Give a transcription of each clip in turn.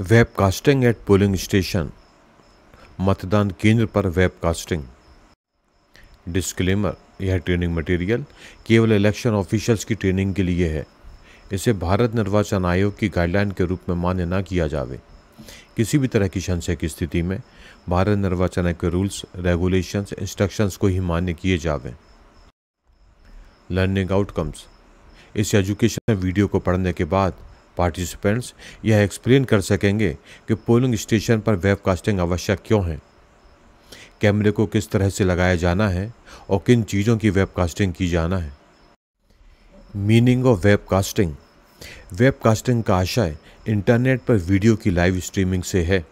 webcasting eight polling station मतदान केंद्र पर वेबकास्टिंग डिस्क्लेमर यह ट्रेनिंग मटेरियल केवल इलेक्शन ऑफिशियल्स की ट्रेनिंग के लिए है इसे भारत निर्वाचन आयोग की गाइडलाइन के रूप में मान्य न किया जावे किसी भी तरह की संशय की स्थिति में भारत निर्वाचन आयोग के रूल्स रेगुलेशंस इंस्ट्रक्शंस को ही मान्य किए जावे लर्निंग आउटकम्स इस एजुकेशन वीडियो को पढ़ने के बाद पार्टिसिपेंट्स यह एक्सप्लेन कर सकेंगे कि पोलिंग स्टेशन पर वेबकास्टिंग आवश्यक क्यों है कैमरे को किस तरह से लगाया जाना है और किन चीज़ों की वेबकास्टिंग की जाना है मीनिंग ऑफ वेबकास्टिंग वेबकास्टिंग का आशय इंटरनेट पर वीडियो की लाइव स्ट्रीमिंग से है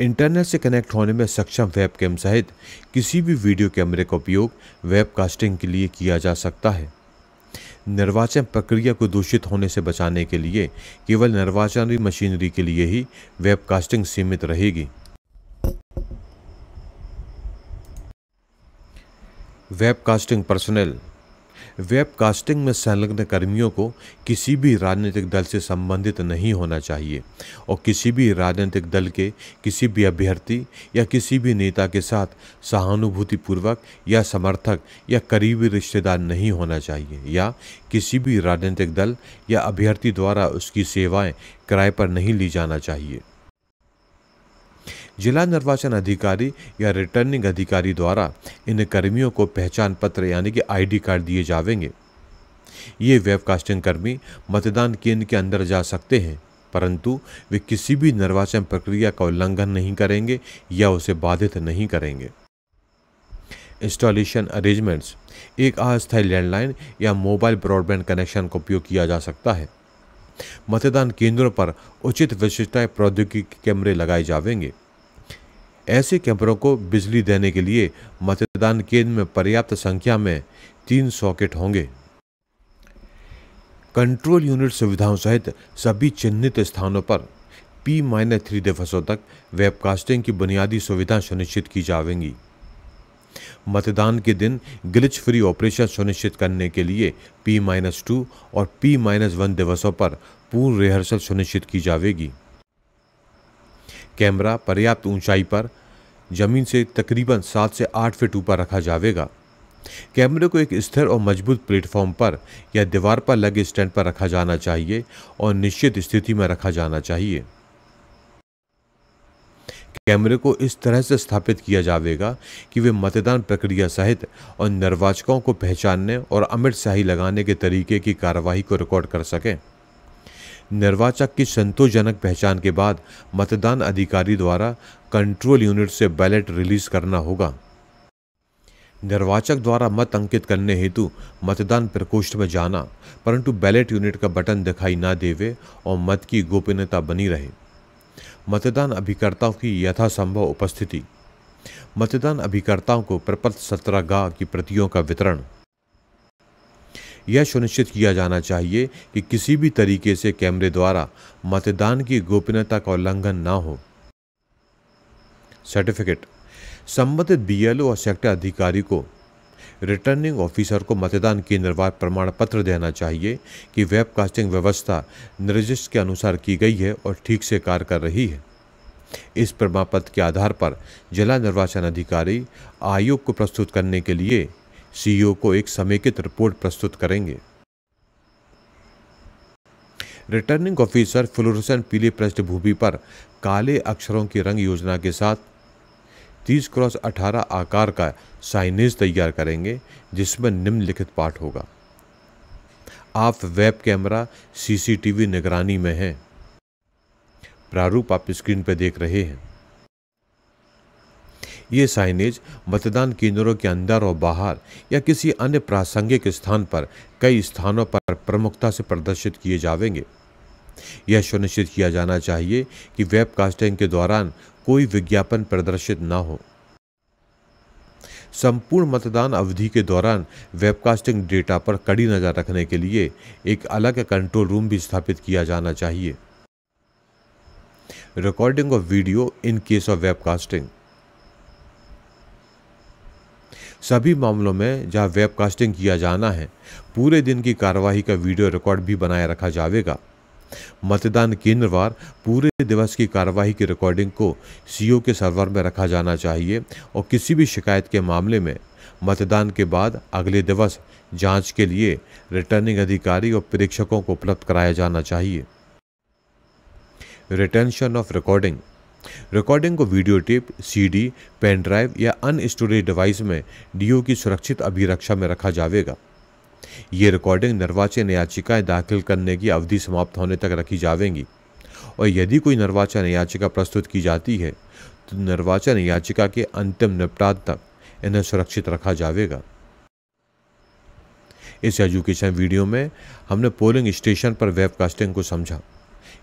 इंटरनेट से कनेक्ट होने में सक्षम वेब कैम सहित किसी भी वीडियो कैमरे का उपयोग वेबकास्टिंग के लिए किया जा सकता है निर्वाचन प्रक्रिया को दूषित होने से बचाने के लिए केवल निर्वाचन मशीनरी के लिए ही वेबकास्टिंग सीमित रहेगी वेबकास्टिंग पर्सनल वेबकास्टिंग में संलग्न कर्मियों को किसी भी राजनीतिक दल से संबंधित नहीं होना चाहिए और किसी भी राजनीतिक दल के किसी भी अभ्यर्थी या किसी भी नेता के साथ सहानुभूतिपूर्वक या समर्थक या करीबी रिश्तेदार नहीं होना चाहिए या किसी भी राजनीतिक दल या अभ्यर्थी द्वारा उसकी सेवाएं किराए पर नहीं ली जाना चाहिए जिला निर्वाचन अधिकारी या रिटर्निंग अधिकारी द्वारा इन कर्मियों को पहचान पत्र यानी कि आईडी कार्ड दिए जाएंगे ये वेबकास्टिंग कर्मी मतदान केंद्र के अंदर जा सकते हैं परंतु वे किसी भी निर्वाचन प्रक्रिया का उल्लंघन नहीं करेंगे या उसे बाधित नहीं करेंगे इंस्टॉलेशन अरेंजमेंट्स एक अस्थायी लैंडलाइन या मोबाइल ब्रॉडबैंड कनेक्शन का उपयोग किया जा सकता है मतदान केंद्रों पर उचित विशिष्टता प्रौद्योगिकी कैमरे लगाए जाएंगे ऐसे कैंपरों को बिजली देने के लिए मतदान केंद्र में पर्याप्त संख्या में तीन सॉकेट होंगे कंट्रोल यूनिट सुविधाओं सहित सभी चिन्हित स्थानों पर पी माइनस थ्री दिवसों तक वेबकास्टिंग की बुनियादी सुविधा सुनिश्चित की जाएंगी मतदान के दिन ग्लिच फ्री ऑपरेशन सुनिश्चित करने के लिए पी माइनस टू और पी माइनस वन दिवसों पर पूर्ण रिहर्सल सुनिश्चित की जाएगी कैमरा पर्याप्त ऊंचाई पर जमीन से तकरीबन सात से आठ फीट ऊपर रखा जाएगा कैमरे को एक स्थिर और मजबूत प्लेटफॉर्म पर या दीवार पर लगे स्टैंड पर रखा जाना चाहिए और निश्चित स्थिति में रखा जाना चाहिए कैमरे को इस तरह से स्थापित किया जाएगा कि वे मतदान प्रक्रिया सहित और निर्वाचकों को पहचानने और अमिट शाही लगाने के तरीके की कार्यवाही को रिकॉर्ड कर सकें निर्वाचक की संतोषजनक पहचान के बाद मतदान अधिकारी द्वारा कंट्रोल यूनिट से बैलेट रिलीज करना होगा निर्वाचक द्वारा मत अंकित करने हेतु मतदान प्रकोष्ठ में जाना परंतु बैलेट यूनिट का बटन दिखाई ना देवे और मत की गोपनीयता बनी रहे मतदान अभिकर्ताओं की यथासंभव उपस्थिति मतदान अभिकर्ताओं को प्रपत्र सत्रह गाह की प्रतियों का वितरण यह सुनिश्चित किया जाना चाहिए कि किसी भी तरीके से कैमरे द्वारा मतदान की गोपनीयता का उल्लंघन न हो सर्टिफिकेट संबंधित बीएलओ और सेक्टर अधिकारी को रिटर्निंग ऑफिसर को मतदान केंद्रवार प्रमाण पत्र देना चाहिए कि वेबकास्टिंग व्यवस्था निर्दिष्ट के अनुसार की गई है और ठीक से कार्य कर रही है इस प्रमाण पत्र के आधार पर जिला निर्वाचन अधिकारी आयोग को प्रस्तुत करने के लिए सीईओ को एक समेकित रिपोर्ट प्रस्तुत करेंगे रिटर्निंग ऑफिसर फ्लोरसन पीली पृष्ठभूमि पर काले अक्षरों की रंग योजना के साथ तीस क्रॉस अठारह आकार का साइनेज तैयार करेंगे जिसमें निम्नलिखित पाठ होगा आप वेब कैमरा सीसीटीवी निगरानी में हैं प्रारूप आप स्क्रीन पर देख रहे हैं ये साइनेज मतदान केंद्रों के अंदर और बाहर या किसी अन्य प्रासंगिक स्थान पर कई स्थानों पर प्रमुखता से प्रदर्शित किए जावेंगे यह सुनिश्चित किया जाना चाहिए कि वेबकास्टिंग के दौरान कोई विज्ञापन प्रदर्शित न हो संपूर्ण मतदान अवधि के दौरान वेबकास्टिंग डेटा पर कड़ी नज़र रखने के लिए एक अलग कंट्रोल रूम भी स्थापित किया जाना चाहिए recording of video in case of webcasting सभी मामलों में जहां वेबकास्टिंग किया जाना है पूरे दिन की कार्यवाही का वीडियो रिकॉर्ड भी बनाए रखा जाएगा मतदान केंद्रवार पूरे दिवस की कार्यवाही की रिकॉर्डिंग को सीओ के सर्वर में रखा जाना चाहिए और किसी भी शिकायत के मामले में मतदान के बाद अगले दिवस जांच के लिए रिटर्निंग अधिकारी और परीक्षकों को उपलब्ध कराया जाना चाहिए रिटेंशन ऑफ रिकॉर्डिंग रिकॉर्डिंग को video tape CD, pen drive या अन्य स्टोरेज डिवाइस में डीओ की सुरक्षित अभिरक्षा में रखा जाएगा ये रिकॉर्डिंग निर्वाचन याचिकाएं दाखिल करने की अवधि समाप्त होने तक रखी जाएंगी और यदि कोई निर्वाचन याचिका प्रस्तुत की जाती है तो निर्वाचन याचिका के अंतिम निपटान तक इन्हें सुरक्षित रखा जाएगा इस एजुकेशन वीडियो में हमने पोलिंग स्टेशन पर वेबकास्टिंग को समझा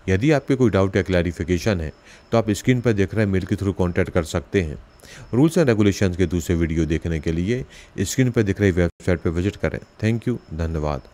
यदि आपके कोई डाउट या क्लैरिफिकेशन है तो आप स्क्रीन पर देख रहे मेल के थ्रू कॉन्टैक्ट कर सकते हैं रूल्स एंड रेगुलेशन के दूसरे वीडियो देखने के लिए स्क्रीन पर दिख रही वेबसाइट पर विजिट करें थैंक यू धन्यवाद